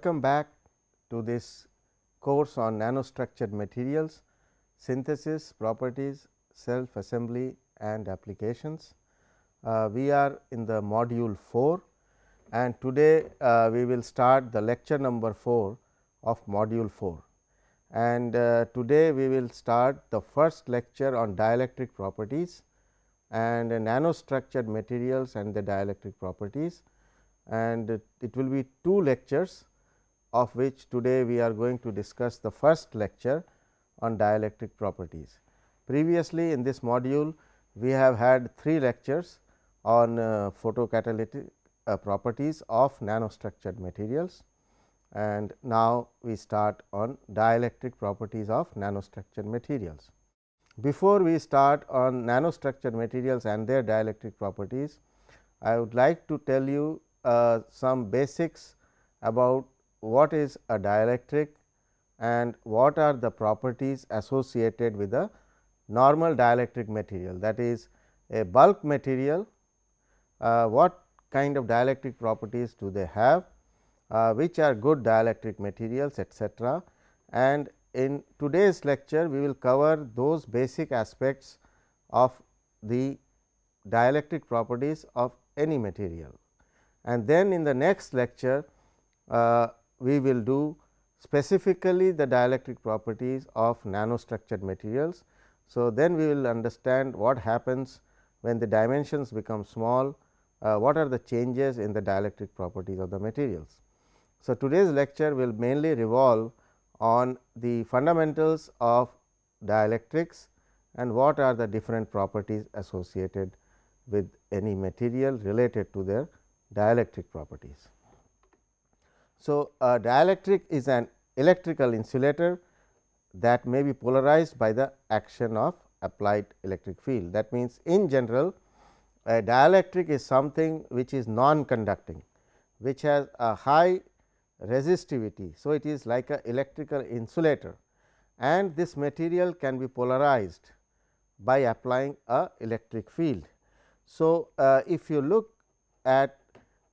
Welcome back to this course on nanostructured materials, synthesis, properties, self assembly and applications. Uh, we are in the module 4 and today uh, we will start the lecture number 4 of module 4 and uh, today we will start the first lecture on dielectric properties and nanostructured materials and the dielectric properties and it will be two lectures of which today we are going to discuss the first lecture on dielectric properties. Previously in this module, we have had three lectures on uh, photocatalytic uh, properties of nanostructured materials and now we start on dielectric properties of nanostructured materials. Before we start on nanostructured materials and their dielectric properties, I would like to tell you uh, some basics about what is a dielectric and what are the properties associated with a normal dielectric material that is a bulk material, uh, what kind of dielectric properties do they have, uh, which are good dielectric materials etc. And in today's lecture, we will cover those basic aspects of the dielectric properties of any material. And then in the next lecture, uh, we will do specifically the dielectric properties of nanostructured materials. So, then we will understand what happens when the dimensions become small, uh, what are the changes in the dielectric properties of the materials. So, today's lecture will mainly revolve on the fundamentals of dielectrics and what are the different properties associated with any material related to their dielectric properties. So, a dielectric is an electrical insulator that may be polarized by the action of applied electric field. That means, in general a dielectric is something which is non conducting which has a high resistivity. So, it is like a electrical insulator and this material can be polarized by applying a electric field. So, uh, if you look at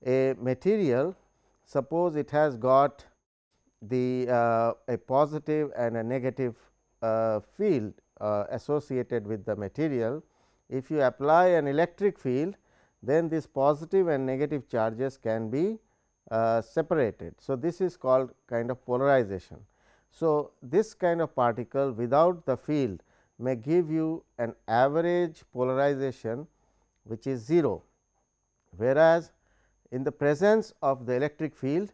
a material suppose it has got the uh, a positive and a negative uh, field uh, associated with the material. If you apply an electric field, then this positive and negative charges can be uh, separated. So, this is called kind of polarization. So, this kind of particle without the field may give you an average polarization which is 0, whereas in the presence of the electric field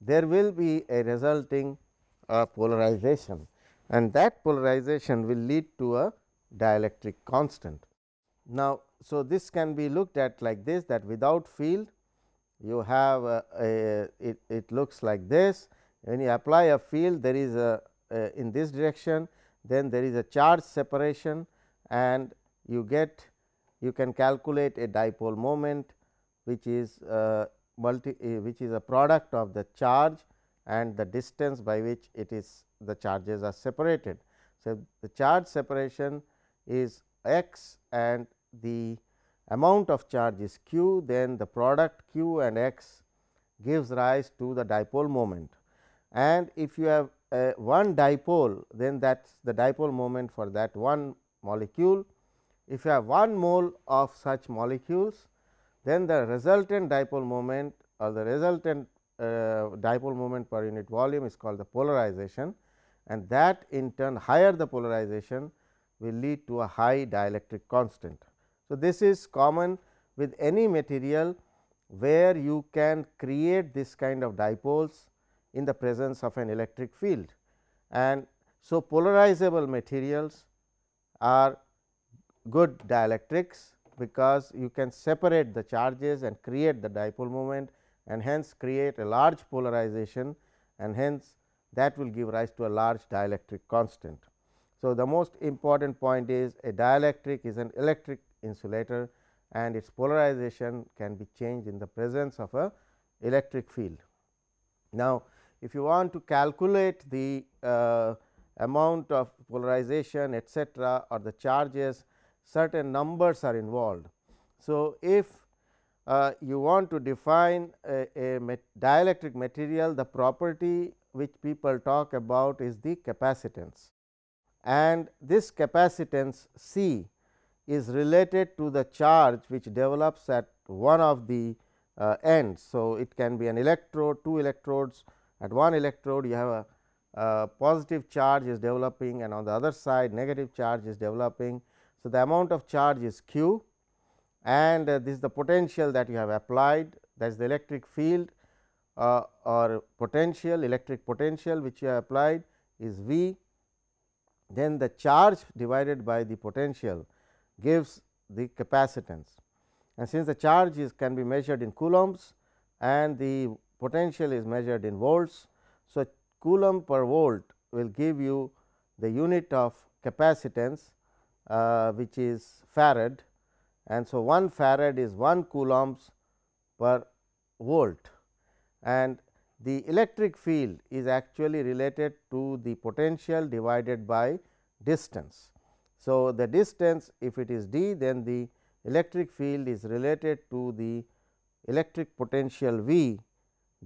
there will be a resulting uh, polarization and that polarization will lead to a dielectric constant. Now, so this can be looked at like this that without field you have a, a it, it looks like this when you apply a field there is a, a in this direction then there is a charge separation and you get you can calculate a dipole moment which is multi eh, which is a product of the charge and the distance by which it is the charges are separated. So, the charge separation is x and the amount of charge is q, then the product q and x gives rise to the dipole moment. And if you have uh, one dipole, then that is the dipole moment for that one molecule. If you have one mole of such molecules, then the resultant dipole moment or the resultant uh, dipole moment per unit volume is called the polarization and that in turn higher the polarization will lead to a high dielectric constant. So, this is common with any material where you can create this kind of dipoles in the presence of an electric field. And so, polarizable materials are good dielectrics because you can separate the charges and create the dipole moment and hence create a large polarization and hence that will give rise to a large dielectric constant. So, the most important point is a dielectric is an electric insulator and its polarization can be changed in the presence of a electric field. Now, if you want to calculate the uh, amount of polarization etcetera or the charges certain numbers are involved. So, if uh, you want to define a, a dielectric material, the property which people talk about is the capacitance and this capacitance C is related to the charge which develops at one of the uh, ends. So, it can be an electrode, two electrodes at one electrode you have a uh, positive charge is developing and on the other side negative charge is developing so, the amount of charge is q and uh, this is the potential that you have applied that is the electric field uh, or potential electric potential which you have applied is V. Then the charge divided by the potential gives the capacitance and since the charge is can be measured in coulombs and the potential is measured in volts. So, coulomb per volt will give you the unit of capacitance uh, which is farad and so 1 farad is 1 coulombs per volt and the electric field is actually related to the potential divided by distance. So, the distance if it is d then the electric field is related to the electric potential V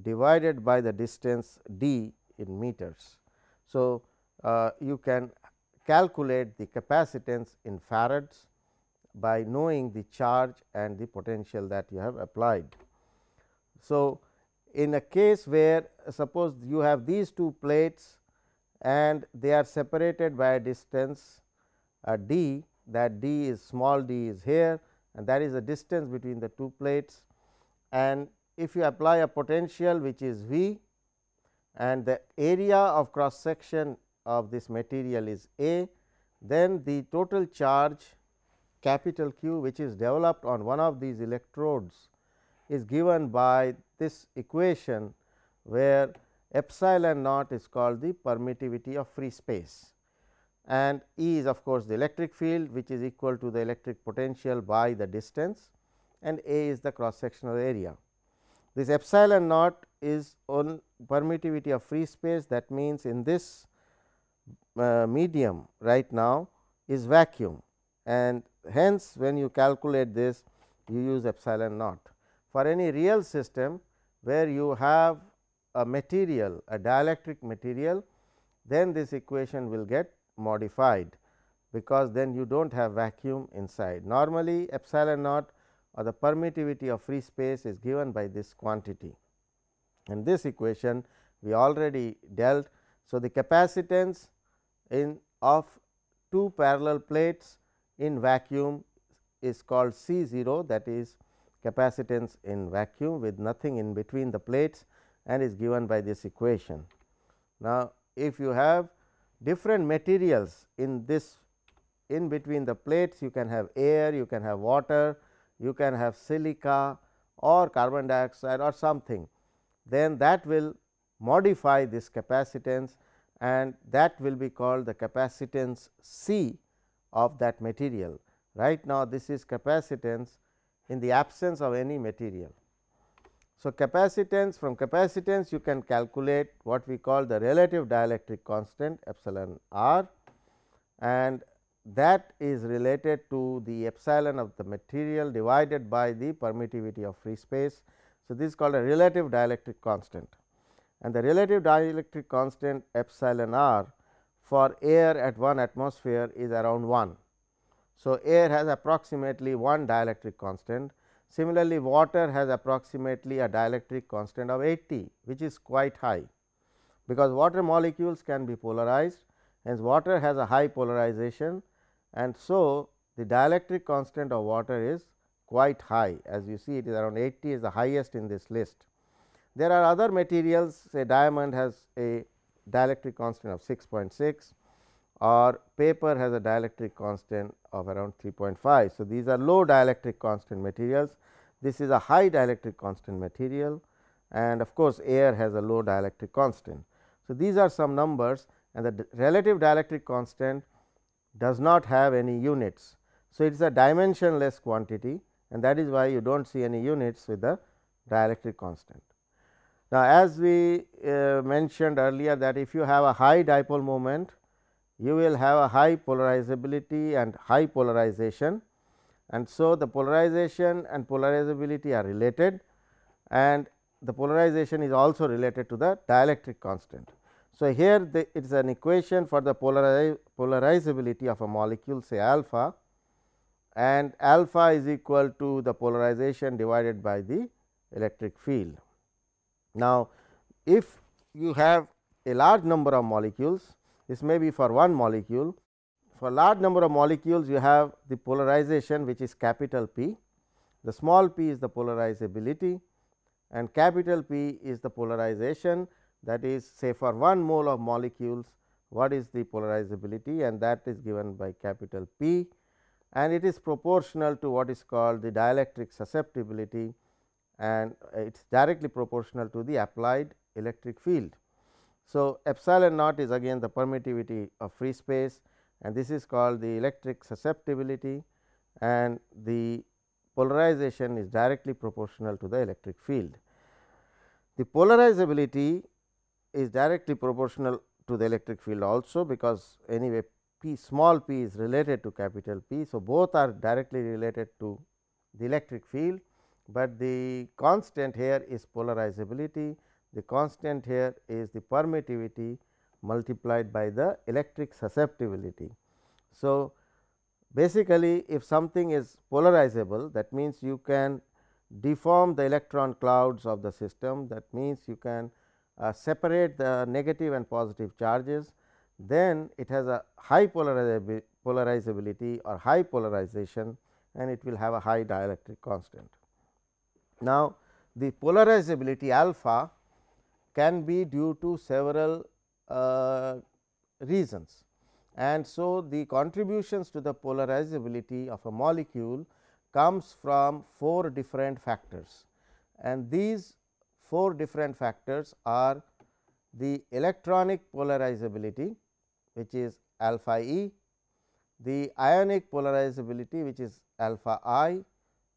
divided by the distance d in meters. So, uh, you can calculate the capacitance in farads by knowing the charge and the potential that you have applied. So, in a case where suppose you have these two plates and they are separated by a distance a uh, d that d is small d is here and that is the distance between the two plates and if you apply a potential which is V and the area of cross section of this material is A, then the total charge capital Q which is developed on one of these electrodes is given by this equation where epsilon naught is called the permittivity of free space and E is of course, the electric field which is equal to the electric potential by the distance and A is the cross sectional area. This epsilon naught is on permittivity of free space that means, in this uh, medium right now is vacuum and hence when you calculate this you use epsilon naught. For any real system where you have a material a dielectric material then this equation will get modified because then you do not have vacuum inside. Normally epsilon naught or the permittivity of free space is given by this quantity and this equation we already dealt. So, the capacitance in of two parallel plates in vacuum is called C 0 that is capacitance in vacuum with nothing in between the plates and is given by this equation. Now, if you have different materials in this in between the plates you can have air, you can have water, you can have silica or carbon dioxide or something, then that will modify this capacitance and that will be called the capacitance C of that material. Right now, this is capacitance in the absence of any material. So, capacitance from capacitance you can calculate what we call the relative dielectric constant epsilon r and that is related to the epsilon of the material divided by the permittivity of free space. So, this is called a relative dielectric constant and the relative dielectric constant epsilon r for air at 1 atmosphere is around 1. So, air has approximately 1 dielectric constant. Similarly, water has approximately a dielectric constant of 80, which is quite high, because water molecules can be polarized hence water has a high polarization and so the dielectric constant of water is quite high as you see it is around 80 is the highest in this list. There are other materials say diamond has a dielectric constant of 6.6 or paper has a dielectric constant of around 3.5. So, these are low dielectric constant materials. This is a high dielectric constant material and of course, air has a low dielectric constant. So, these are some numbers and the relative dielectric constant does not have any units. So, it is a dimensionless quantity and that is why you do not see any units with the dielectric constant. Now, as we uh, mentioned earlier that if you have a high dipole moment, you will have a high polarizability and high polarization. And so, the polarization and polarizability are related and the polarization is also related to the dielectric constant. So, here the, it is an equation for the polariz polarizability of a molecule say alpha and alpha is equal to the polarization divided by the electric field. Now, if you have a large number of molecules, this may be for one molecule. For large number of molecules, you have the polarization which is capital P, the small p is the polarizability and capital P is the polarization that is say for 1 mole of molecules what is the polarizability and that is given by capital P and it is proportional to what is called the dielectric susceptibility and it is directly proportional to the applied electric field. So, epsilon naught is again the permittivity of free space and this is called the electric susceptibility and the polarization is directly proportional to the electric field. The polarizability is directly proportional to the electric field also because anyway p small p is related to capital P. So, both are directly related to the electric field but the constant here is polarizability, the constant here is the permittivity multiplied by the electric susceptibility. So, basically if something is polarizable that means you can deform the electron clouds of the system that means you can uh, separate the negative and positive charges then it has a high polarizability or high polarization and it will have a high dielectric constant. Now, the polarizability alpha can be due to several uh, reasons and so the contributions to the polarizability of a molecule comes from four different factors and these four different factors are the electronic polarizability which is alpha e, the ionic polarizability which is alpha i,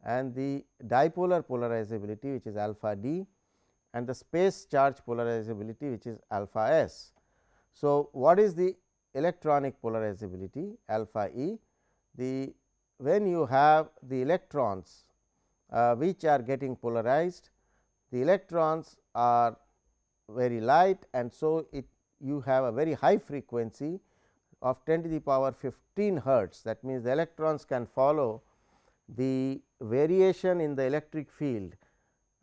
and the dipolar polarizability which is alpha d and the space charge polarizability which is alpha s. So, what is the electronic polarizability alpha e? The when you have the electrons uh, which are getting polarized, the electrons are very light and so it you have a very high frequency of 10 to the power 15 hertz that means the electrons can follow the variation in the electric field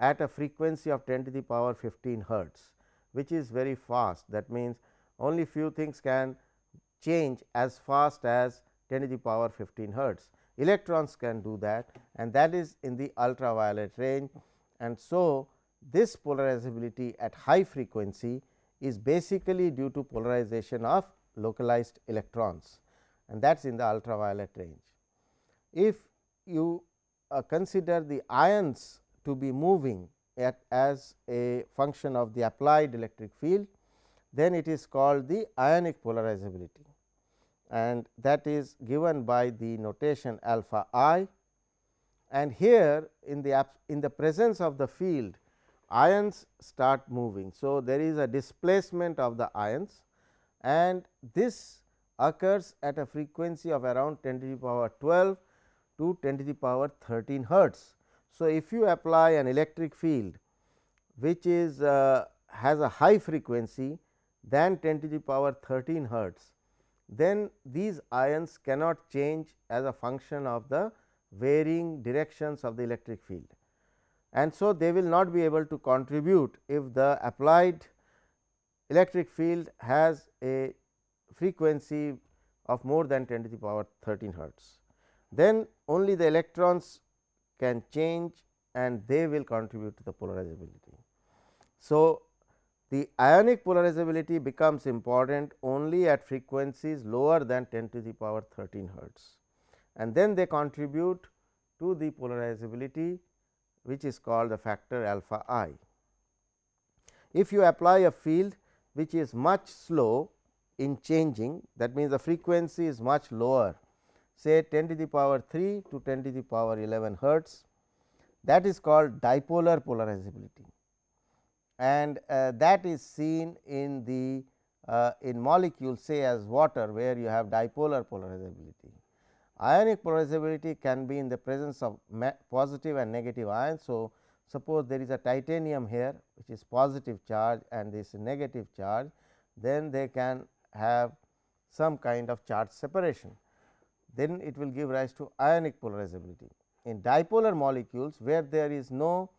at a frequency of 10 to the power 15 hertz, which is very fast. That means, only few things can change as fast as 10 to the power 15 hertz. Electrons can do that and that is in the ultraviolet range. And so, this polarizability at high frequency is basically due to polarization of localized electrons and that is in the ultraviolet range. If you uh, consider the ions to be moving at as a function of the applied electric field, then it is called the ionic polarizability and that is given by the notation alpha i. And here in the in the presence of the field ions start moving. So, there is a displacement of the ions and this occurs at a frequency of around 10 to the power 12 to 10 to the power 13 hertz. So, if you apply an electric field which is uh, has a high frequency than 10 to the power 13 hertz, then these ions cannot change as a function of the varying directions of the electric field. And so, they will not be able to contribute if the applied electric field has a frequency of more than 10 to the power 13 hertz then only the electrons can change and they will contribute to the polarizability. So, the ionic polarizability becomes important only at frequencies lower than 10 to the power 13 hertz and then they contribute to the polarizability which is called the factor alpha i. If you apply a field which is much slow in changing that means, the frequency is much lower say 10 to the power 3 to 10 to the power 11 hertz that is called dipolar polarizability and uh, that is seen in the uh, in molecules say as water where you have dipolar polarizability. Ionic polarizability can be in the presence of positive and negative ions. So, suppose there is a titanium here which is positive charge and this negative charge then they can have some kind of charge separation then it will give rise to ionic polarizability. In dipolar molecules where there is no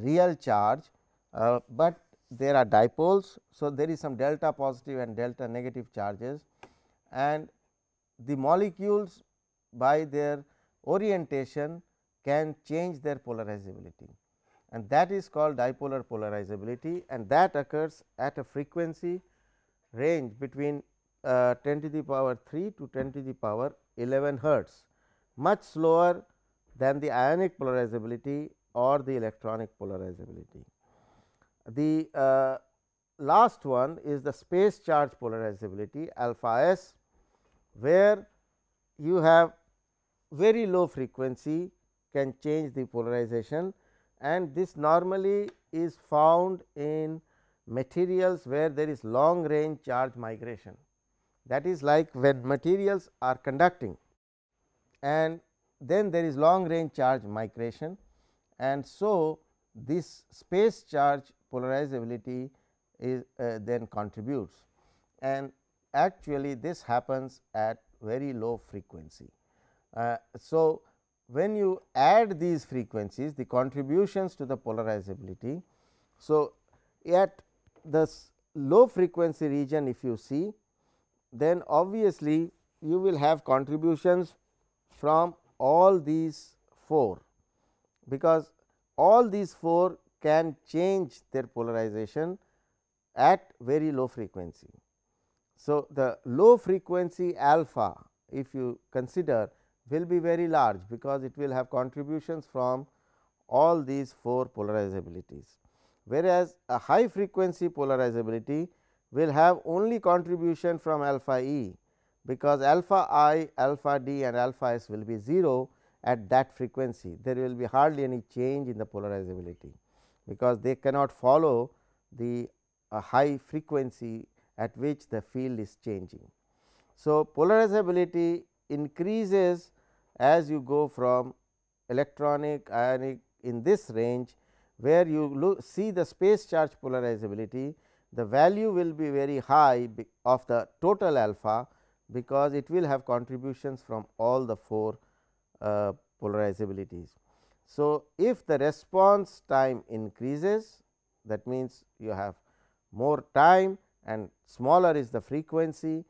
real charge, uh, but there are dipoles. So, there is some delta positive and delta negative charges and the molecules by their orientation can change their polarizability and that is called dipolar polarizability and that occurs at a frequency range between uh, 10 to the power 3 to 10 to the power 11 hertz much slower than the ionic polarizability or the electronic polarizability. The uh, last one is the space charge polarizability alpha s where you have very low frequency can change the polarization and this normally is found in materials where there is long range charge migration that is like when materials are conducting and then there is long range charge migration and so this space charge polarizability is uh, then contributes and actually this happens at very low frequency. Uh, so, when you add these frequencies the contributions to the polarizability. So, at the low frequency region if you see then obviously you will have contributions from all these 4, because all these 4 can change their polarization at very low frequency. So, the low frequency alpha if you consider will be very large, because it will have contributions from all these 4 polarizabilities. Whereas, a high frequency polarizability will have only contribution from alpha e because alpha i, alpha d and alpha s will be 0 at that frequency. There will be hardly any change in the polarizability because they cannot follow the uh, high frequency at which the field is changing. So, polarizability increases as you go from electronic ionic in this range where you look, see the space charge polarizability the value will be very high of the total alpha because it will have contributions from all the four uh, polarizabilities. So, if the response time increases that means, you have more time and smaller is the frequency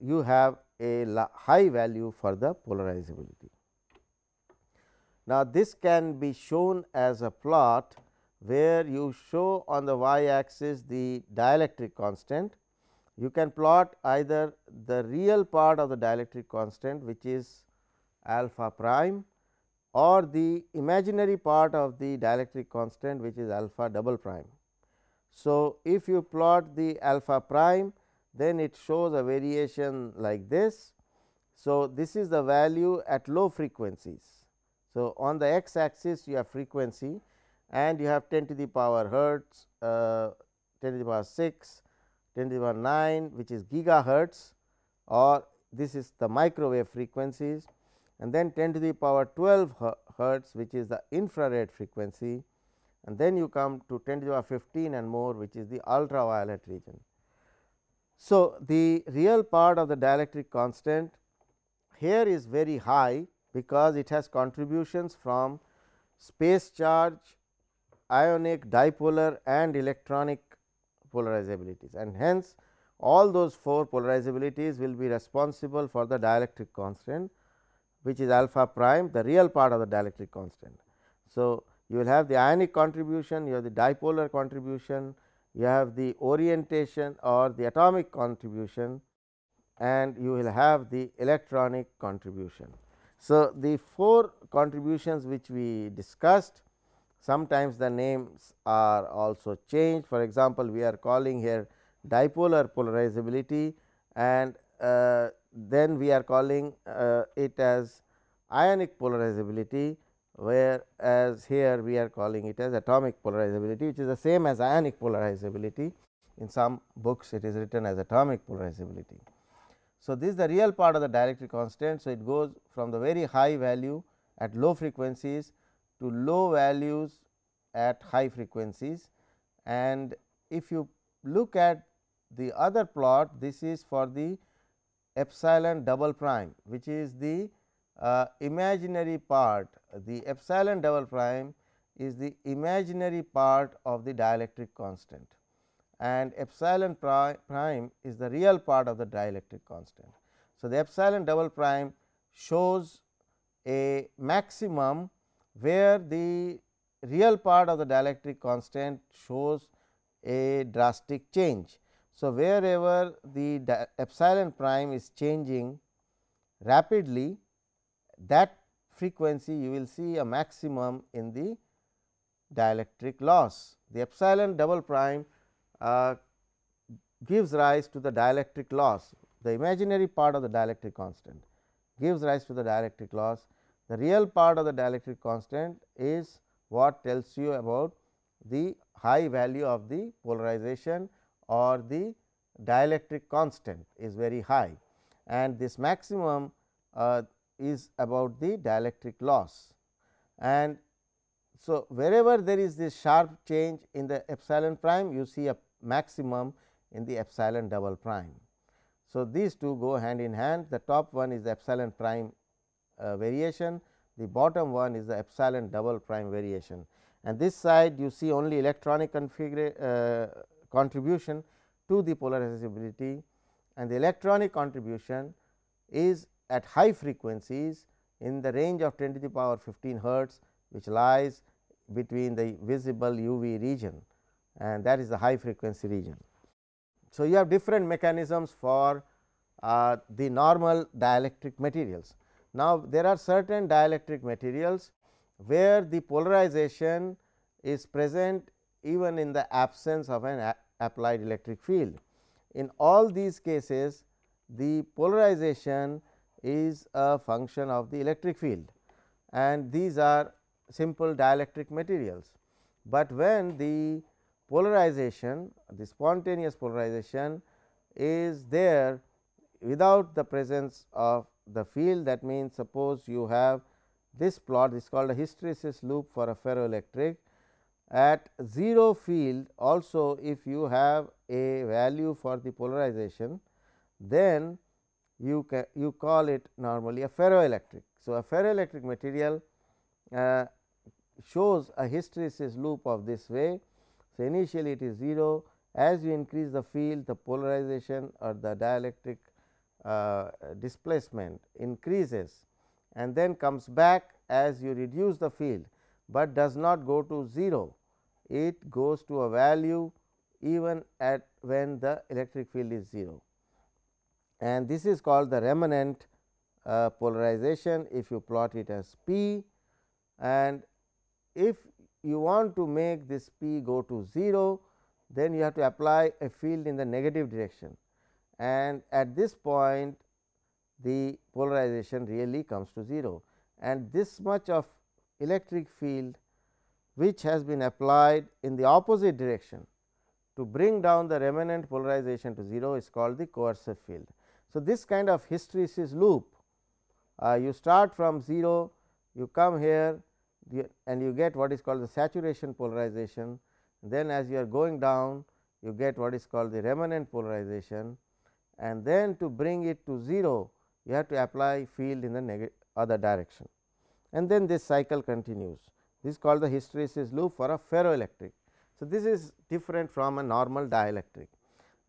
you have a high value for the polarizability. Now, this can be shown as a plot where you show on the y axis the dielectric constant. You can plot either the real part of the dielectric constant which is alpha prime or the imaginary part of the dielectric constant which is alpha double prime. So, if you plot the alpha prime then it shows a variation like this. So, this is the value at low frequencies. So, on the x axis you have frequency and you have 10 to the power hertz, uh, 10 to the power 6, 10 to the power 9 which is gigahertz or this is the microwave frequencies and then 10 to the power 12 hertz which is the infrared frequency and then you come to 10 to the power 15 and more which is the ultraviolet region. So, the real part of the dielectric constant here is very high because it has contributions from space charge ionic, dipolar and electronic polarizabilities and hence all those four polarizabilities will be responsible for the dielectric constant which is alpha prime the real part of the dielectric constant. So, you will have the ionic contribution, you have the dipolar contribution, you have the orientation or the atomic contribution and you will have the electronic contribution. So, the four contributions which we discussed Sometimes the names are also changed. For example, we are calling here dipolar polarizability and uh, then we are calling uh, it as ionic polarizability whereas here we are calling it as atomic polarizability which is the same as ionic polarizability in some books it is written as atomic polarizability. So, this is the real part of the dielectric constant. So, it goes from the very high value at low frequencies to low values at high frequencies. And if you look at the other plot, this is for the epsilon double prime, which is the uh, imaginary part. The epsilon double prime is the imaginary part of the dielectric constant and epsilon prime is the real part of the dielectric constant. So, the epsilon double prime shows a maximum where the real part of the dielectric constant shows a drastic change. So, wherever the epsilon prime is changing rapidly that frequency you will see a maximum in the dielectric loss. The epsilon double prime uh, gives rise to the dielectric loss, the imaginary part of the dielectric constant gives rise to the dielectric loss the real part of the dielectric constant is what tells you about the high value of the polarization or the dielectric constant is very high and this maximum uh, is about the dielectric loss. And so, wherever there is this sharp change in the epsilon prime you see a maximum in the epsilon double prime. So, these two go hand in hand the top one is the epsilon prime uh, variation, the bottom one is the epsilon double prime variation. And this side you see only electronic uh, contribution to the polarizability and the electronic contribution is at high frequencies in the range of 10 to the power 15 hertz which lies between the visible UV region and that is the high frequency region. So, you have different mechanisms for uh, the normal dielectric materials. Now, there are certain dielectric materials where the polarization is present even in the absence of an applied electric field. In all these cases, the polarization is a function of the electric field and these are simple dielectric materials. But when the polarization, the spontaneous polarization is there without the presence of the field that means suppose you have this plot is called a hysteresis loop for a ferroelectric at 0 field also if you have a value for the polarization then you can you call it normally a ferroelectric. So, a ferroelectric material uh, shows a hysteresis loop of this way. So, initially it is 0 as you increase the field the polarization or the dielectric uh, displacement increases and then comes back as you reduce the field, but does not go to 0. It goes to a value even at when the electric field is 0 and this is called the remnant uh, polarization if you plot it as p and if you want to make this p go to 0 then you have to apply a field in the negative direction and at this point the polarization really comes to 0 and this much of electric field which has been applied in the opposite direction to bring down the remnant polarization to 0 is called the coercive field. So, this kind of hysteresis loop uh, you start from 0 you come here you, and you get what is called the saturation polarization then as you are going down you get what is called the remnant polarization and then to bring it to 0 you have to apply field in the other direction and then this cycle continues. This is called the hysteresis loop for a ferroelectric. So, this is different from a normal dielectric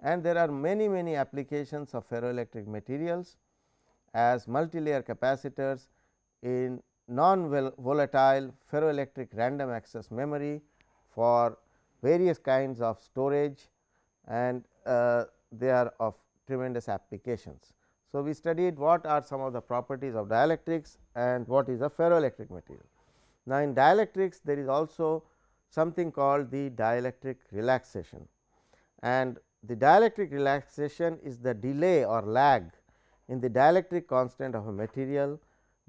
and there are many many applications of ferroelectric materials as multilayer capacitors in non volatile ferroelectric random access memory for various kinds of storage and uh, they are of tremendous applications. So, we studied what are some of the properties of dielectrics and what is a ferroelectric material. Now, in dielectrics there is also something called the dielectric relaxation and the dielectric relaxation is the delay or lag in the dielectric constant of a material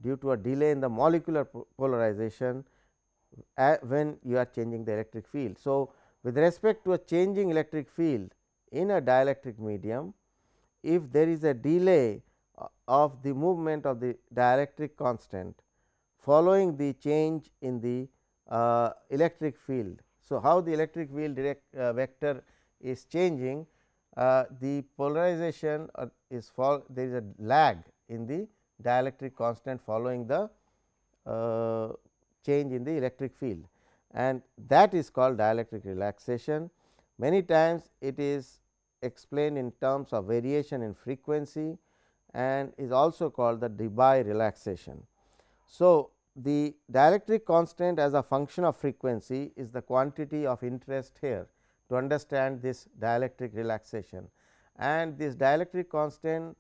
due to a delay in the molecular polarization when you are changing the electric field. So, with respect to a changing electric field in a dielectric medium, if there is a delay uh, of the movement of the dielectric constant following the change in the uh, electric field. So, how the electric field direct, uh, vector is changing uh, the polarization uh, is fall there is a lag in the dielectric constant following the uh, change in the electric field and that is called dielectric relaxation. Many times it is explained in terms of variation in frequency and is also called the Debye relaxation. So, the dielectric constant as a function of frequency is the quantity of interest here to understand this dielectric relaxation and this dielectric constant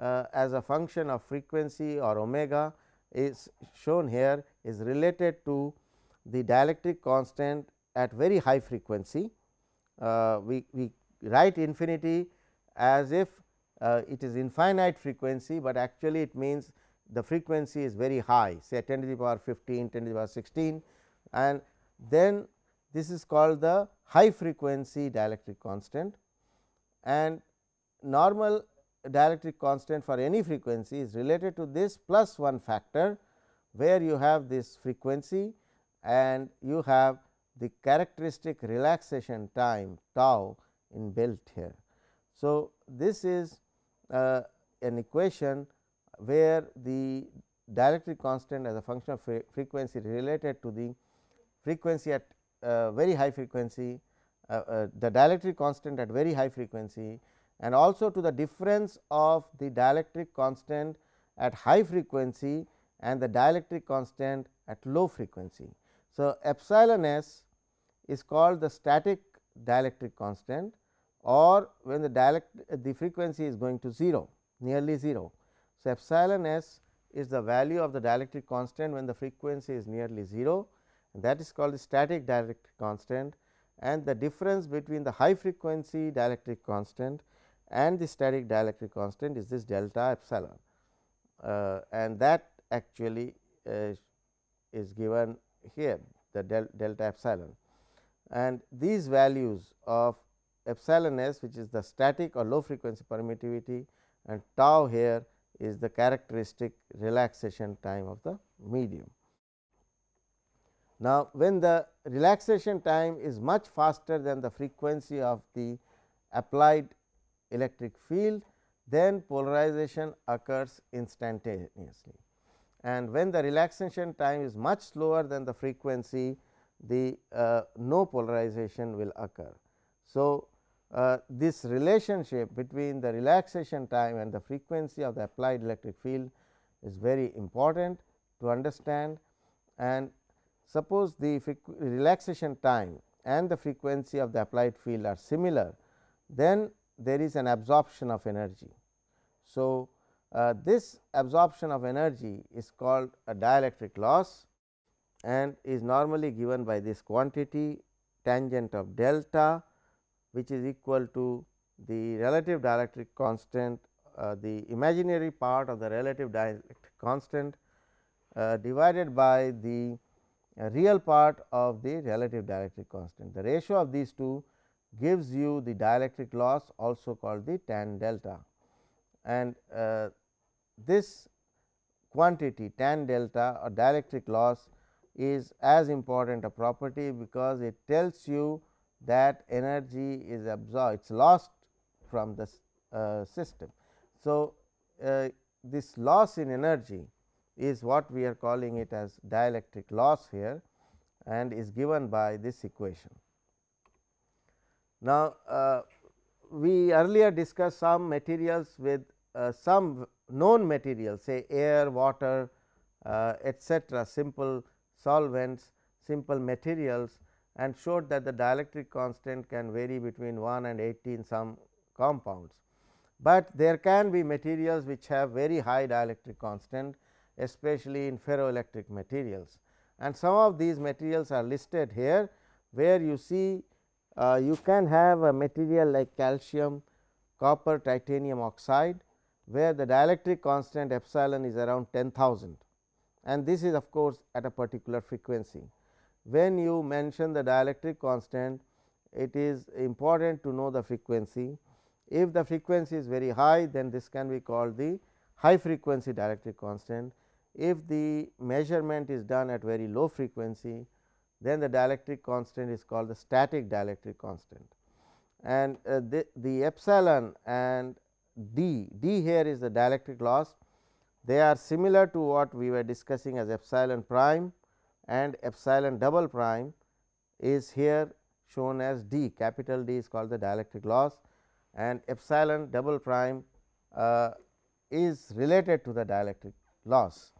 uh, as a function of frequency or omega is shown here is related to the dielectric constant at very high frequency. Uh, we, we write infinity as if uh, it is infinite frequency, but actually it means the frequency is very high say 10 to the power 15, 10 to the power 16 and then this is called the high frequency dielectric constant and normal dielectric constant for any frequency is related to this plus one factor where you have this frequency and you have the characteristic relaxation time tau in belt here. So, this is uh, an equation where the dielectric constant as a function of fre frequency related to the frequency at uh, very high frequency, uh, uh the dielectric constant at very high frequency and also to the difference of the dielectric constant at high frequency and the dielectric constant at low frequency. So, epsilon s is called the static dielectric constant or when the uh, the frequency is going to 0 nearly 0. So, epsilon s is the value of the dielectric constant when the frequency is nearly 0 that is called the static dielectric constant and the difference between the high frequency dielectric constant and the static dielectric constant is this delta epsilon uh, and that actually uh, is given here the del delta epsilon and these values of epsilon s which is the static or low frequency permittivity and tau here is the characteristic relaxation time of the medium. Now, when the relaxation time is much faster than the frequency of the applied electric field, then polarization occurs instantaneously. And when the relaxation time is much slower than the frequency, the uh, no polarization will occur. So, uh, this relationship between the relaxation time and the frequency of the applied electric field is very important to understand and suppose the relaxation time and the frequency of the applied field are similar, then there is an absorption of energy. So, uh, this absorption of energy is called a dielectric loss and is normally given by this quantity tangent of delta which is equal to the relative dielectric constant uh, the imaginary part of the relative dielectric constant uh, divided by the uh, real part of the relative dielectric constant. The ratio of these two gives you the dielectric loss also called the tan delta and uh, this quantity tan delta or dielectric loss is as important a property because it tells you that energy is absorbed, it is lost from the uh, system. So, uh, this loss in energy is what we are calling it as dielectric loss here and is given by this equation. Now, uh, we earlier discussed some materials with uh, some known materials say air, water, uh, etc., simple solvents, simple materials and showed that the dielectric constant can vary between 1 and 18 some compounds. But there can be materials which have very high dielectric constant especially in ferroelectric materials and some of these materials are listed here where you see uh, you can have a material like calcium, copper, titanium oxide where the dielectric constant epsilon is around 10,000 and this is of course at a particular frequency when you mention the dielectric constant it is important to know the frequency. If the frequency is very high then this can be called the high frequency dielectric constant. If the measurement is done at very low frequency then the dielectric constant is called the static dielectric constant. And uh, the, the epsilon and d, d here is the dielectric loss they are similar to what we were discussing as epsilon prime and epsilon double prime is here shown as D capital D is called the dielectric loss and epsilon double prime uh, is related to the dielectric loss.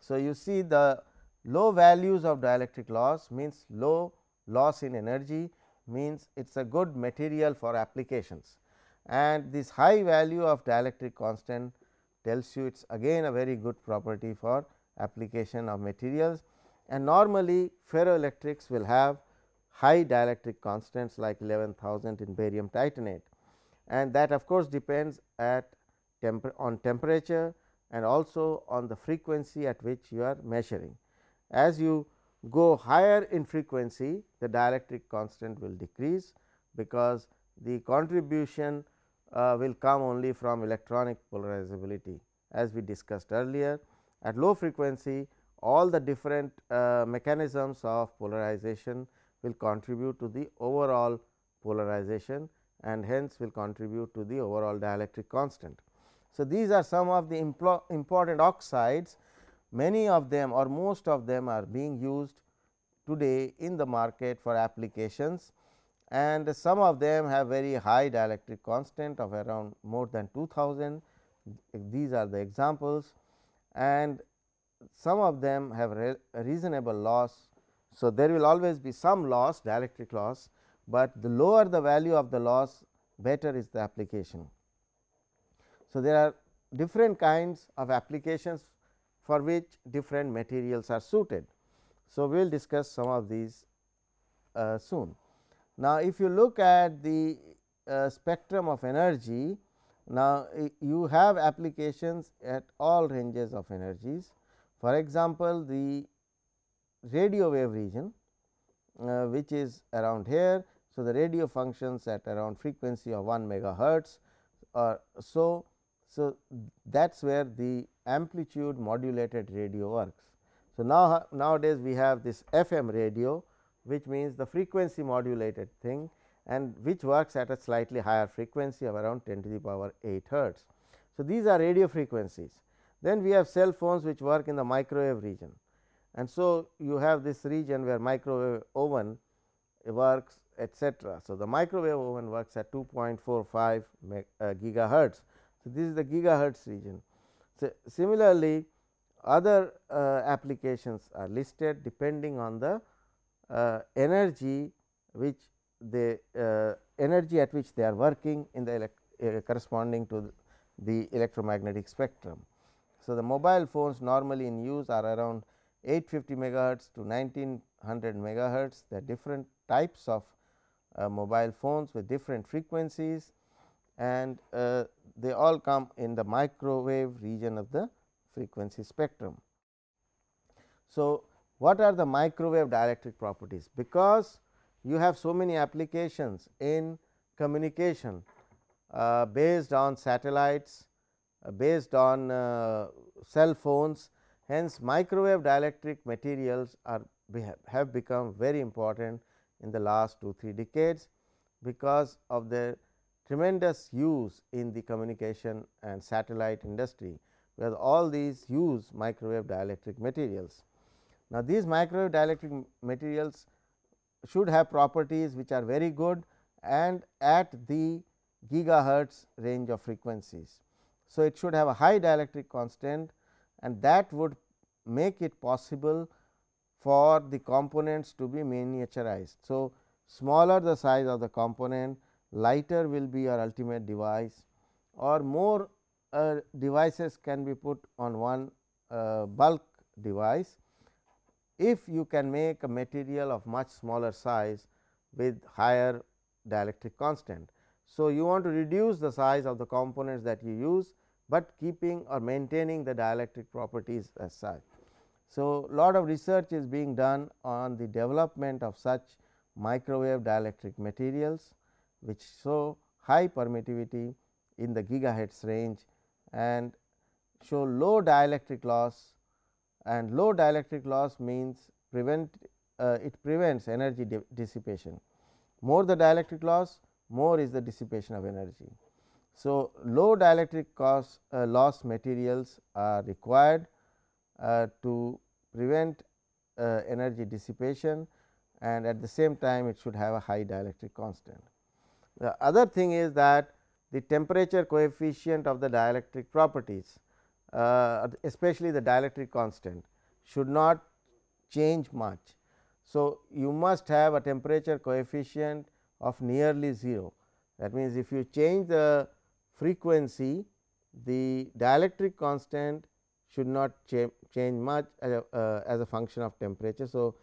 So, you see the low values of dielectric loss means low loss in energy means it is a good material for applications and this high value of dielectric constant tells you it is again a very good property for application of materials and normally ferroelectrics will have high dielectric constants like 11000 in barium titanate and that of course, depends at temper on temperature and also on the frequency at which you are measuring. As you go higher in frequency, the dielectric constant will decrease because the contribution uh, will come only from electronic polarizability. As we discussed earlier, at low frequency all the different uh, mechanisms of polarization will contribute to the overall polarization and hence will contribute to the overall dielectric constant. So, these are some of the important oxides many of them or most of them are being used today in the market for applications and some of them have very high dielectric constant of around more than 2000 these are the examples and some of them have re reasonable loss. So, there will always be some loss dielectric loss, but the lower the value of the loss better is the application. So, there are different kinds of applications for which different materials are suited. So, we will discuss some of these uh, soon. Now, if you look at the uh, spectrum of energy, now you have applications at all ranges of energies. For example, the radio wave region uh, which is around here. So, the radio functions at around frequency of 1 megahertz or so. So, that is where the amplitude modulated radio works. So, now nowadays we have this FM radio which means the frequency modulated thing and which works at a slightly higher frequency of around 10 to the power 8 hertz. So, these are radio frequencies then we have cell phones which work in the microwave region and so you have this region where microwave oven works etc. So, the microwave oven works at 2.45 uh, gigahertz. So, this is the gigahertz region. So, similarly, other uh, applications are listed depending on the uh, energy which the uh, energy at which they are working in the uh, corresponding to the, the electromagnetic spectrum. So, the mobile phones normally in use are around 850 megahertz to 1900 megahertz. There are different types of uh, mobile phones with different frequencies and uh, they all come in the microwave region of the frequency spectrum. So, what are the microwave dielectric properties? Because you have so many applications in communication uh, based on satellites uh, based on uh, cell phones. Hence, microwave dielectric materials are have become very important in the last 2 3 decades because of their tremendous use in the communication and satellite industry where all these use microwave dielectric materials. Now, these microwave dielectric materials should have properties which are very good and at the gigahertz range of frequencies. So, it should have a high dielectric constant and that would make it possible for the components to be miniaturized. So, smaller the size of the component, lighter will be your ultimate device or more uh, devices can be put on one uh, bulk device. If you can make a material of much smaller size with higher dielectric constant. So, you want to reduce the size of the components that you use but keeping or maintaining the dielectric properties as such. So, lot of research is being done on the development of such microwave dielectric materials which show high permittivity in the gigahertz range and show low dielectric loss and low dielectric loss means prevent uh, it prevents energy dissipation. More the dielectric loss, more is the dissipation of energy. So, low dielectric cost, uh, loss materials are required uh, to prevent uh, energy dissipation and at the same time it should have a high dielectric constant. The other thing is that the temperature coefficient of the dielectric properties uh, especially the dielectric constant should not change much. So, you must have a temperature coefficient of nearly 0 that means, if you change the frequency the dielectric constant should not cha change much as a, uh, as a, function of temperature. So,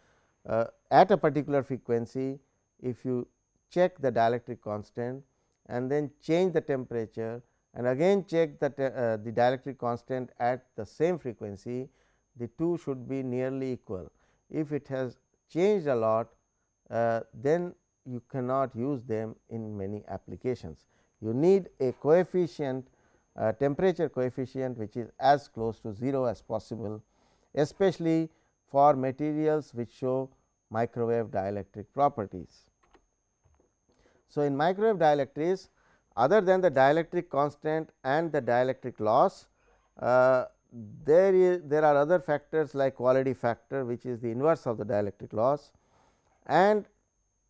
uh, at a particular frequency if you check the dielectric constant and then change the temperature and again check the, uh, the dielectric constant at the same frequency the two should be nearly equal. If it has changed a lot uh, then you cannot use them in many applications you need a coefficient uh, temperature coefficient which is as close to 0 as possible especially for materials which show microwave dielectric properties. So, in microwave dielectrics other than the dielectric constant and the dielectric loss uh, there is there are other factors like quality factor which is the inverse of the dielectric loss and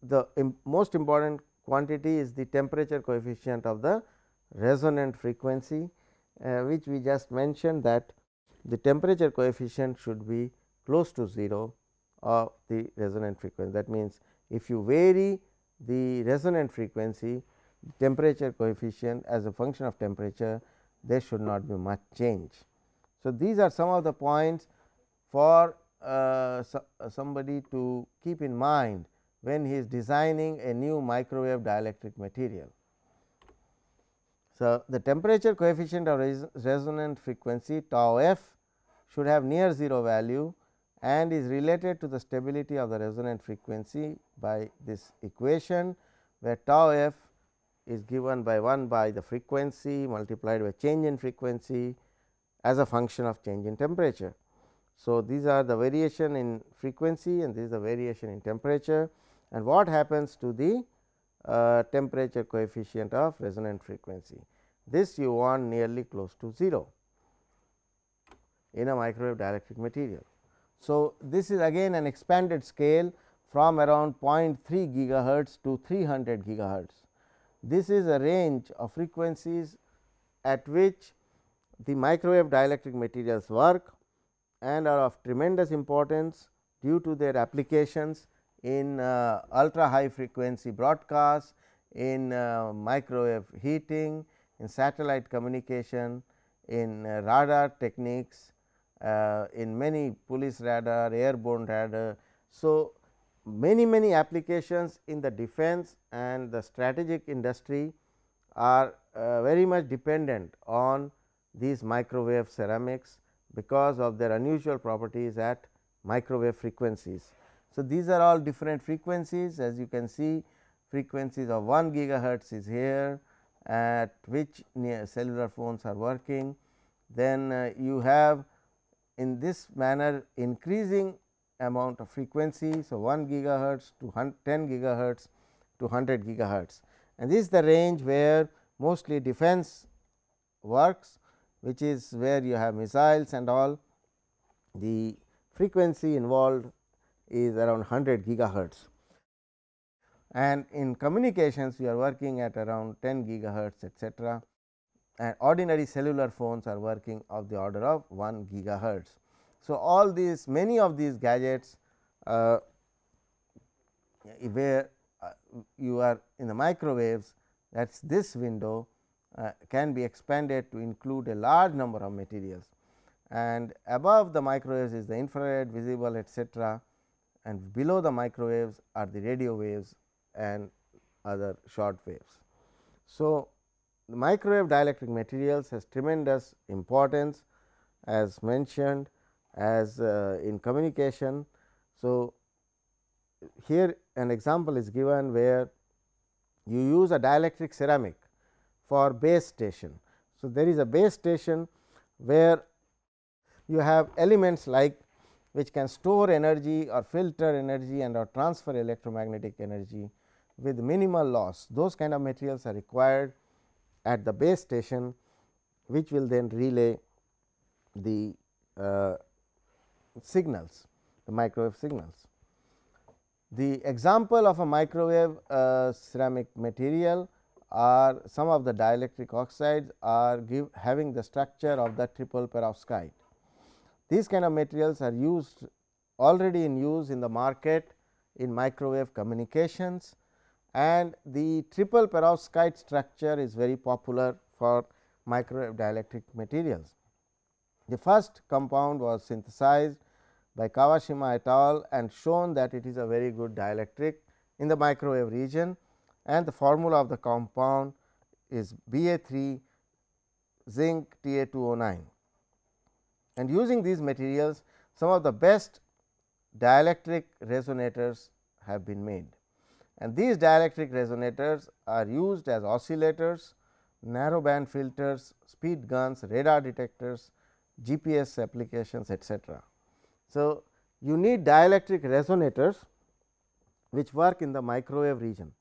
the Im most important quantity is the temperature coefficient of the resonant frequency uh, which we just mentioned that the temperature coefficient should be close to 0 of the resonant frequency. That means, if you vary the resonant frequency temperature coefficient as a function of temperature there should not be much change. So, these are some of the points for uh, so somebody to keep in mind when he is designing a new microwave dielectric material. So, the temperature coefficient of res resonant frequency tau f should have near 0 value and is related to the stability of the resonant frequency by this equation, where tau f is given by 1 by the frequency multiplied by change in frequency as a function of change in temperature. So, these are the variation in frequency and this is the variation in temperature and what happens to the uh, temperature coefficient of resonant frequency. This you want nearly close to 0 in a microwave dielectric material. So, this is again an expanded scale from around 0.3 gigahertz to 300 gigahertz. This is a range of frequencies at which the microwave dielectric materials work and are of tremendous importance due to their applications in uh, ultra high frequency broadcast, in uh, microwave heating, in satellite communication, in uh, radar techniques, uh, in many police radar, airborne radar. So, many many applications in the defense and the strategic industry are uh, very much dependent on these microwave ceramics because of their unusual properties at microwave frequencies. So, these are all different frequencies as you can see frequencies of 1 gigahertz is here at which cellular phones are working. Then uh, you have in this manner increasing amount of frequency. So, 1 gigahertz to 10 gigahertz to 100 gigahertz and this is the range where mostly defense works which is where you have missiles and all the frequency involved is around 100 gigahertz and in communications we are working at around 10 gigahertz etc. and ordinary cellular phones are working of the order of 1 gigahertz. So, all these many of these gadgets uh, where uh, you are in the microwaves that is this window uh, can be expanded to include a large number of materials and above the microwaves is the infrared visible etcetera and below the microwaves are the radio waves and other short waves. So, the microwave dielectric materials has tremendous importance as mentioned as uh, in communication. So, here an example is given where you use a dielectric ceramic for base station. So, there is a base station where you have elements like which can store energy or filter energy and or transfer electromagnetic energy with minimal loss. Those kind of materials are required at the base station which will then relay the uh, signals, the microwave signals. The example of a microwave uh, ceramic material are some of the dielectric oxides are give, having the structure of the triple perovskite. These kind of materials are used already in use in the market in microwave communications and the triple perovskite structure is very popular for microwave dielectric materials. The first compound was synthesized by Kawashima et al and shown that it is a very good dielectric in the microwave region and the formula of the compound is Ba 3 zinc Ta 209. And using these materials, some of the best dielectric resonators have been made. And these dielectric resonators are used as oscillators, narrowband filters, speed guns, radar detectors, GPS applications etc. So, you need dielectric resonators which work in the microwave region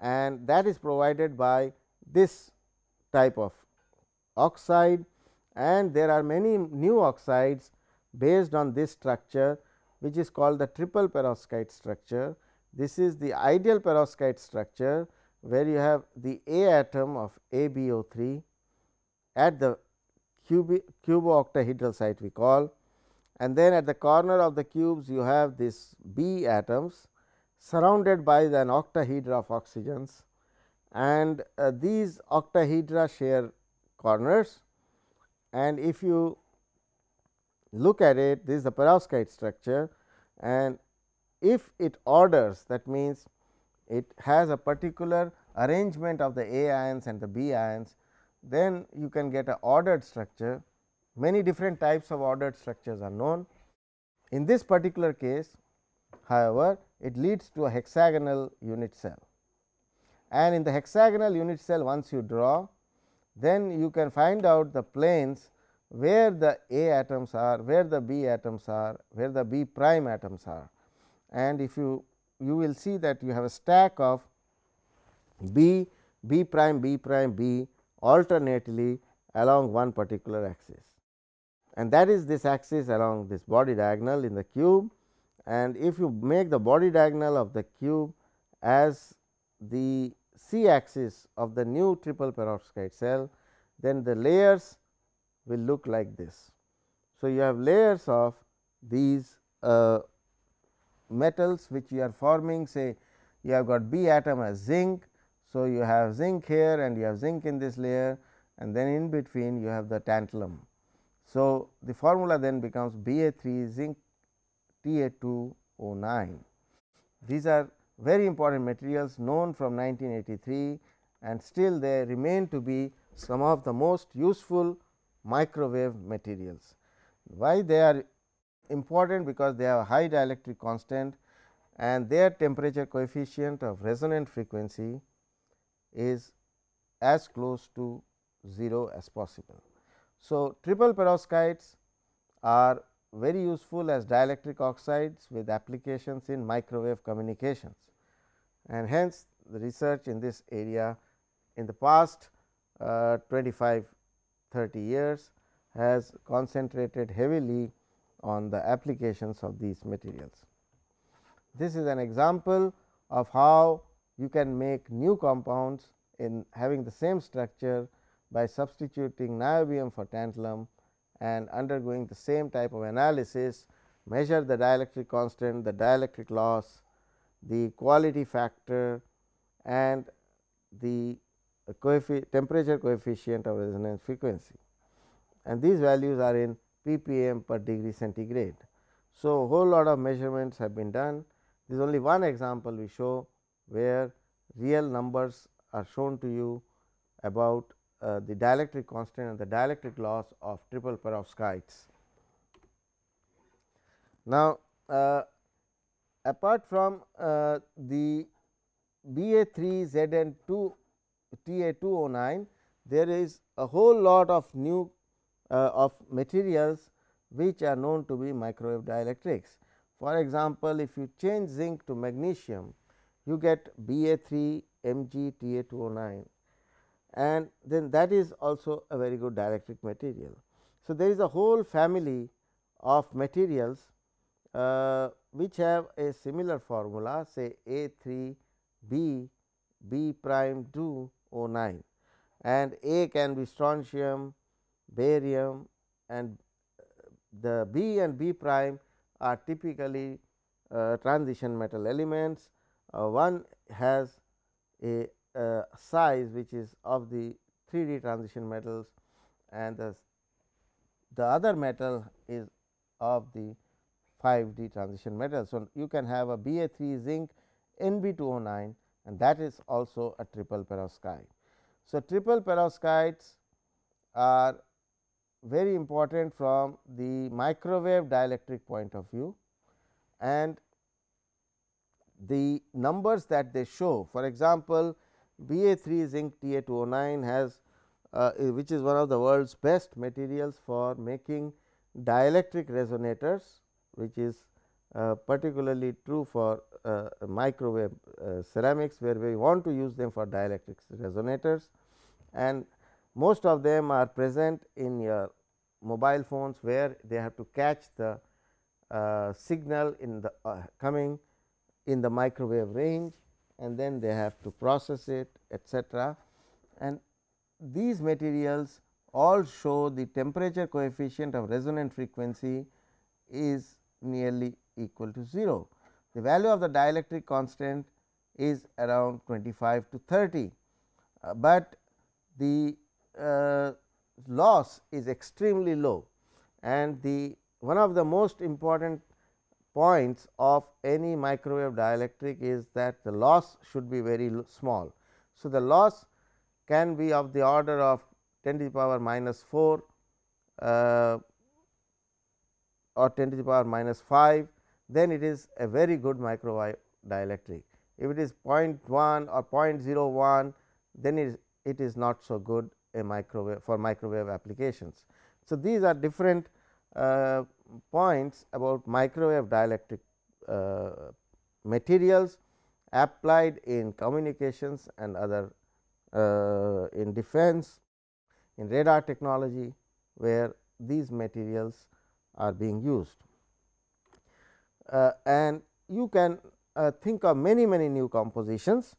and that is provided by this type of oxide and there are many new oxides based on this structure which is called the triple perovskite structure. This is the ideal perovskite structure where you have the A atom of ABO3 at the cubo octahedral site we call and then at the corner of the cubes you have this B atoms surrounded by an octahedra of oxygens and uh, these octahedra share corners and if you look at it this is the perovskite structure and if it orders that means it has a particular arrangement of the A ions and the B ions then you can get an ordered structure many different types of ordered structures are known. In this particular case however, it leads to a hexagonal unit cell and in the hexagonal unit cell once you draw then you can find out the planes where the A atoms are, where the B atoms are, where the B prime atoms are. And if you, you will see that you have a stack of B, B prime, B prime, B alternately along one particular axis. And that is this axis along this body diagonal in the cube. And if you make the body diagonal of the cube as the C axis of the new triple perovskite cell, then the layers will look like this. So, you have layers of these uh, metals which you are forming say you have got B atom as zinc. So, you have zinc here and you have zinc in this layer and then in between you have the tantalum. So, the formula then becomes Ba3 zinc Ta2O9. These are very important materials known from 1983 and still they remain to be some of the most useful microwave materials. Why they are important? Because they have high dielectric constant and their temperature coefficient of resonant frequency is as close to 0 as possible. So, triple perovskites are very useful as dielectric oxides with applications in microwave communications and hence the research in this area in the past uh, 25 30 years has concentrated heavily on the applications of these materials. This is an example of how you can make new compounds in having the same structure by substituting niobium for tantalum and undergoing the same type of analysis, measure the dielectric constant, the dielectric loss the quality factor and the coefficient temperature coefficient of resonance frequency and these values are in ppm per degree centigrade. So, whole lot of measurements have been done this is only one example we show where real numbers are shown to you about uh, the dielectric constant and the dielectric loss of triple perovskites. Now, uh, apart from uh, the BA3 ZN2 TA209 there is a whole lot of new uh, of materials which are known to be microwave dielectrics. For example, if you change zinc to magnesium you get BA3 Mg Ta209 and then that is also a very good dielectric material. So, there is a whole family of materials uh, which have a similar formula say A 3 B B prime 2 O 9 and A can be strontium, barium and uh, the B and B prime are typically uh, transition metal elements. Uh, one has a uh, size which is of the 3D transition metals and the, the other metal is of the 5 d transition metal. So, you can have a Ba 3 zinc NB209 and that is also a triple perovskite. So, triple perovskites are very important from the microwave dielectric point of view and the numbers that they show for example, Ba 3 zinc Ta 209 has uh, which is one of the world's best materials for making dielectric resonators which is uh, particularly true for uh, microwave uh, ceramics where we want to use them for dielectric resonators and most of them are present in your mobile phones where they have to catch the uh, signal in the uh, coming in the microwave range and then they have to process it etc. and these materials all show the temperature coefficient of resonant frequency is nearly equal to 0. The value of the dielectric constant is around 25 to 30, uh, but the uh, loss is extremely low and the one of the most important points of any microwave dielectric is that the loss should be very small. So, the loss can be of the order of 10 to the power minus 4 uh, or 10 to the power minus 5, then it is a very good microwave dielectric. If it is 0.1 or 0.01, then it is, it is not so good a microwave for microwave applications. So, these are different uh, points about microwave dielectric uh, materials applied in communications and other uh, in defense, in radar technology where these materials are being used. Uh, and you can uh, think of many many new compositions.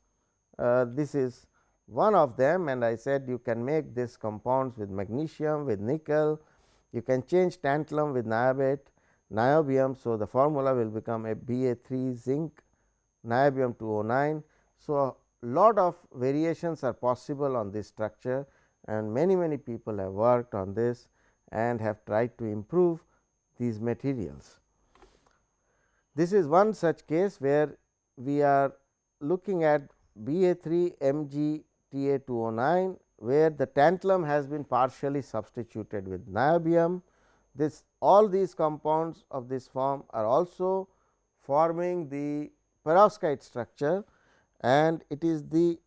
Uh, this is one of them and I said you can make these compounds with magnesium, with nickel, you can change tantalum with niobate, niobium. So, the formula will become a Ba3 zinc niobium 209. So, a lot of variations are possible on this structure and many many people have worked on this and have tried to improve these materials. This is one such case where we are looking at BA3 Mg Ta209 where the tantalum has been partially substituted with niobium. This all these compounds of this form are also forming the perovskite structure and it is the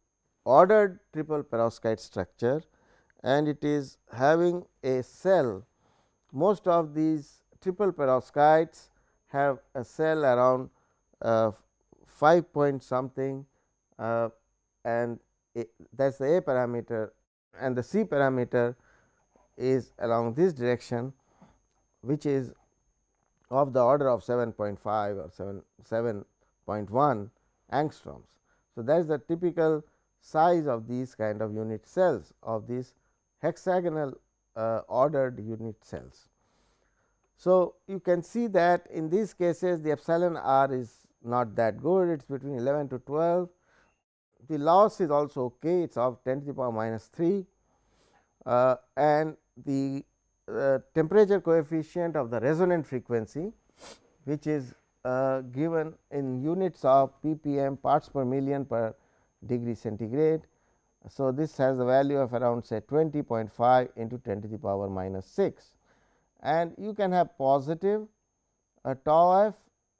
ordered triple perovskite structure and it is having a cell. Most of these triple perovskites have a cell around uh, 5 point something uh, and that is the A parameter and the C parameter is along this direction which is of the order of 7.5 or 7 7.1 angstroms. So, that is the typical size of these kind of unit cells of these hexagonal uh, ordered unit cells. So, you can see that in these cases the epsilon r is not that good it is between 11 to 12 the loss is also okay it is of 10 to the power minus 3 uh, and the uh, temperature coefficient of the resonant frequency which is uh, given in units of ppm parts per million per degree centigrade. So, this has a value of around say 20.5 into 10 to the power minus 6 and you can have positive tau f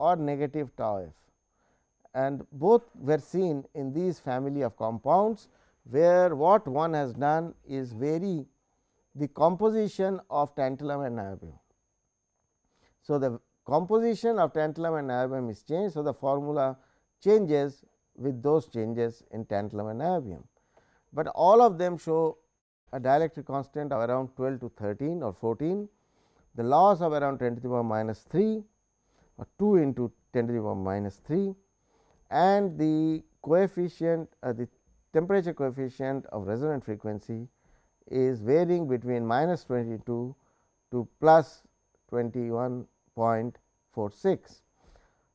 or negative tau f and both were seen in these family of compounds where what one has done is vary the composition of tantalum and niobium. So, the composition of tantalum and niobium is changed. So, the formula changes with those changes in tantalum and niobium, but all of them show a dielectric constant of around 12 to 13 or 14 the loss of around 10 to the power minus 3 or 2 into 10 to the power minus 3 and the coefficient uh, the temperature coefficient of resonant frequency is varying between minus 22 to plus 21.46.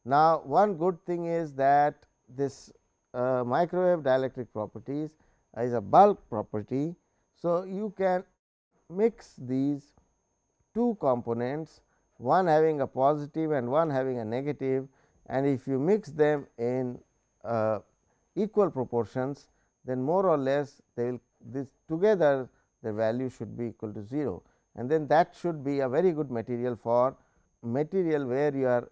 Now, one good thing is that this uh, microwave dielectric properties is a bulk property. So, you can mix these two components one having a positive and one having a negative and if you mix them in uh, equal proportions then more or less they will this together the value should be equal to 0 and then that should be a very good material for material where you are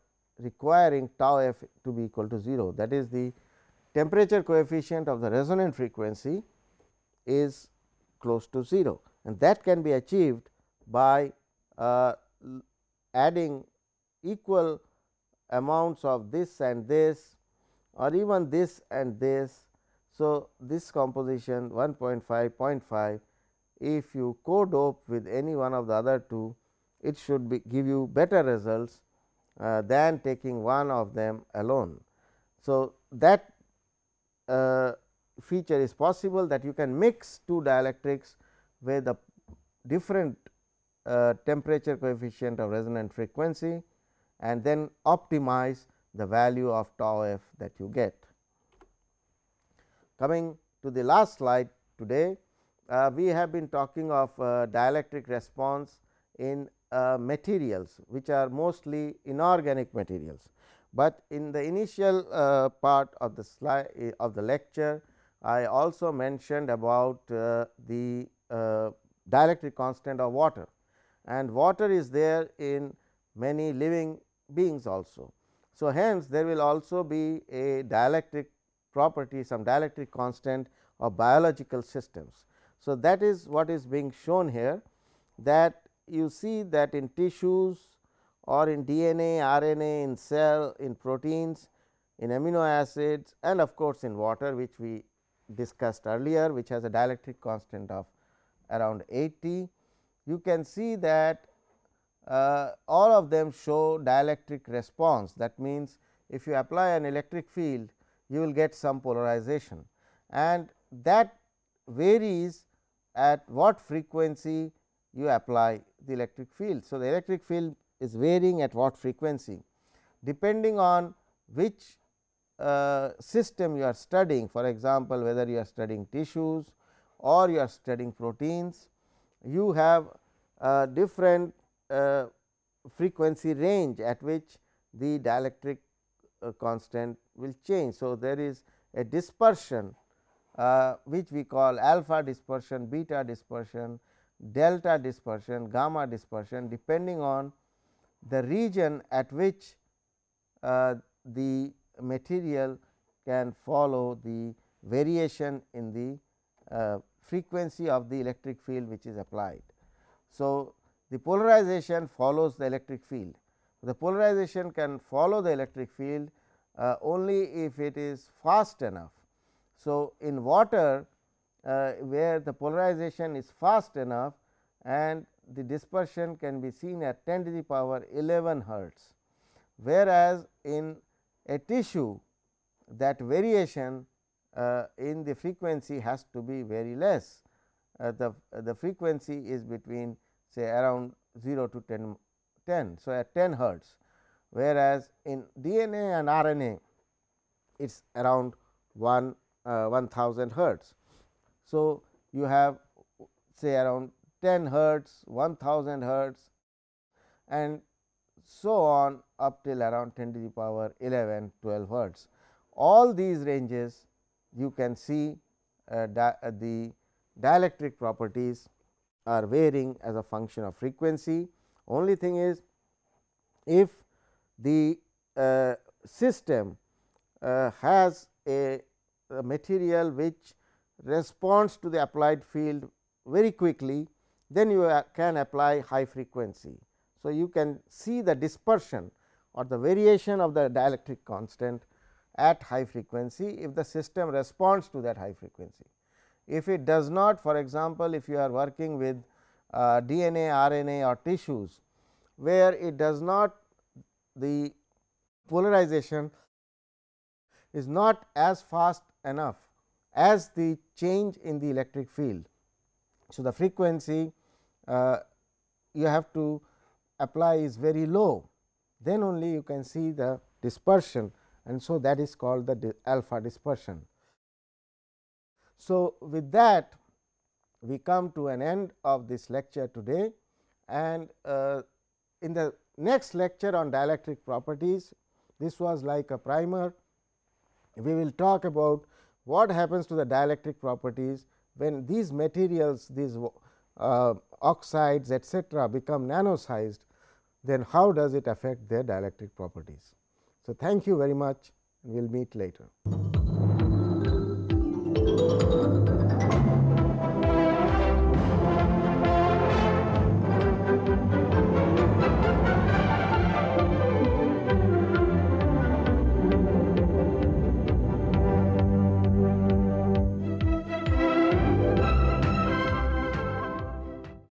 requiring tau f to be equal to 0 that is the temperature coefficient of the resonant frequency is close to 0 and that can be achieved by uh, adding equal amounts of this and this or even this and this. So, this composition 1.5, 0.5 if you co-dope with any one of the other two, it should be give you better results uh, than taking one of them alone. So, that uh, feature is possible that you can mix two dielectrics with the different uh, temperature coefficient of resonant frequency and then optimize the value of tau f that you get. Coming to the last slide today, uh, we have been talking of uh, dielectric response in uh, materials which are mostly inorganic materials. But in the initial uh, part of the slide eh, of the lecture, I also mentioned about uh, the dielectric constant of water and water is there in many living beings also. So, hence there will also be a dielectric property some dielectric constant of biological systems. So, that is what is being shown here that you see that in tissues or in DNA, RNA, in cell, in proteins, in amino acids and of course, in water which we discussed earlier which has a dielectric constant of around 80 you can see that uh, all of them show dielectric response. That means, if you apply an electric field, you will get some polarization and that varies at what frequency you apply the electric field. So, the electric field is varying at what frequency depending on which uh, system you are studying for example, whether you are studying tissues or you are studying proteins you have a different uh, frequency range at which the dielectric uh, constant will change. So, there is a dispersion uh, which we call alpha dispersion, beta dispersion, delta dispersion, gamma dispersion depending on the region at which uh, the material can follow the variation in the uh, frequency of the electric field which is applied. So, the polarization follows the electric field. The polarization can follow the electric field uh, only if it is fast enough. So, in water uh, where the polarization is fast enough and the dispersion can be seen at 10 to the power 11 hertz, whereas in a tissue that variation uh, in the frequency has to be very less. Uh, the, the frequency is between say around 0 to 10, 10. So, at 10 hertz whereas, in DNA and RNA it is around 1 uh, 1000 hertz. So, you have say around 10 hertz, 1000 hertz and so on up till around 10 to the power 11, 12 hertz. All these ranges you can see uh, di uh, the dielectric properties are varying as a function of frequency. Only thing is if the uh, system uh, has a, a, material which responds to the applied field very quickly, then you uh, can apply high frequency. So, you can see the dispersion or the variation of the dielectric constant at high frequency if the system responds to that high frequency. If it does not for example, if you are working with uh, DNA, RNA or tissues where it does not the polarization is not as fast enough as the change in the electric field. So, the frequency uh, you have to apply is very low then only you can see the dispersion and so that is called the alpha dispersion. So, with that we come to an end of this lecture today and uh, in the next lecture on dielectric properties this was like a primer we will talk about what happens to the dielectric properties when these materials these uh, oxides etcetera become nano sized then how does it affect their dielectric properties. So, thank you very much and we will meet later.